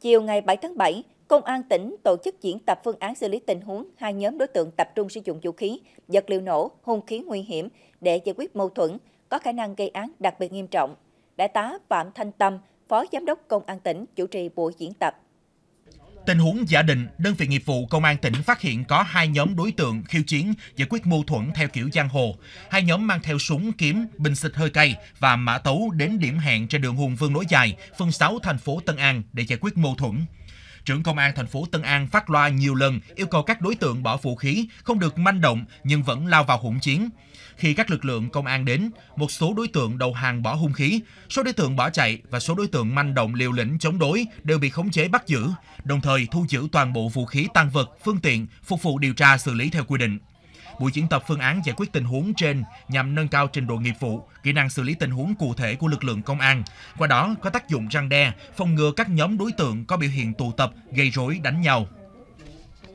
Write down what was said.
Chiều ngày 7 tháng 7, Công an tỉnh tổ chức diễn tập phương án xử lý tình huống hai nhóm đối tượng tập trung sử dụng vũ khí, vật liệu nổ, hung khí nguy hiểm để giải quyết mâu thuẫn có khả năng gây án đặc biệt nghiêm trọng. Đại tá Phạm Thanh Tâm, Phó Giám đốc Công an tỉnh chủ trì buổi diễn tập. Tình huống giả định, đơn vị nghiệp vụ công an tỉnh phát hiện có hai nhóm đối tượng khiêu chiến giải quyết mâu thuẫn theo kiểu giang hồ. Hai nhóm mang theo súng, kiếm, bình xịt hơi cay và mã tấu đến điểm hẹn trên đường Hùng Vương Nối Dài, phường 6 thành phố Tân An để giải quyết mâu thuẫn. Trưởng công an thành phố Tân An phát loa nhiều lần yêu cầu các đối tượng bỏ vũ khí, không được manh động nhưng vẫn lao vào hỗn chiến. Khi các lực lượng công an đến, một số đối tượng đầu hàng bỏ hung khí, số đối tượng bỏ chạy và số đối tượng manh động liều lĩnh chống đối đều bị khống chế bắt giữ, đồng thời thu giữ toàn bộ vũ khí tăng vật, phương tiện phục vụ điều tra xử lý theo quy định. Buổi diễn tập phương án giải quyết tình huống trên nhằm nâng cao trình độ nghiệp vụ, kỹ năng xử lý tình huống cụ thể của lực lượng công an, qua đó có tác dụng răng đe, phòng ngừa các nhóm đối tượng có biểu hiện tụ tập, gây rối, đánh nhau.